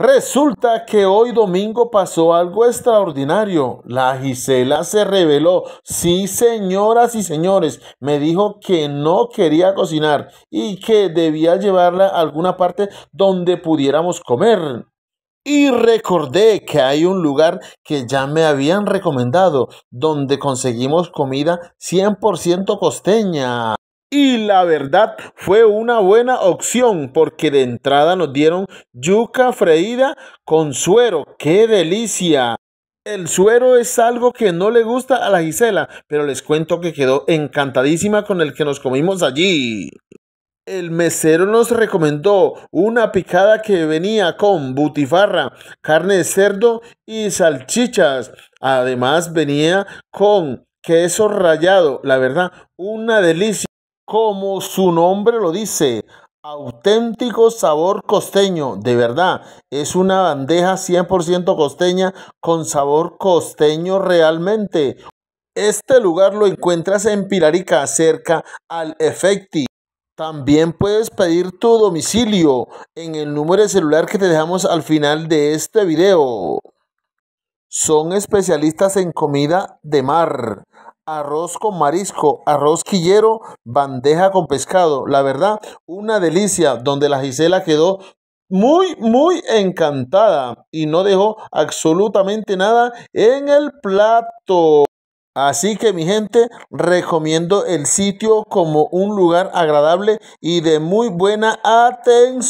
Resulta que hoy domingo pasó algo extraordinario. La Gisela se reveló. Sí, señoras y señores, me dijo que no quería cocinar y que debía llevarla a alguna parte donde pudiéramos comer. Y recordé que hay un lugar que ya me habían recomendado, donde conseguimos comida 100% costeña. Y la verdad fue una buena opción porque de entrada nos dieron yuca freída con suero. ¡Qué delicia! El suero es algo que no le gusta a la Gisela, pero les cuento que quedó encantadísima con el que nos comimos allí. El mesero nos recomendó una picada que venía con butifarra, carne de cerdo y salchichas. Además venía con queso rallado, la verdad, una delicia como su nombre lo dice, auténtico sabor costeño, de verdad, es una bandeja 100% costeña con sabor costeño realmente. Este lugar lo encuentras en Pilarica, cerca al Efecti. También puedes pedir tu domicilio en el número de celular que te dejamos al final de este video. Son especialistas en comida de mar arroz con marisco, arroz quillero, bandeja con pescado. La verdad, una delicia donde la Gisela quedó muy, muy encantada y no dejó absolutamente nada en el plato. Así que mi gente, recomiendo el sitio como un lugar agradable y de muy buena atención.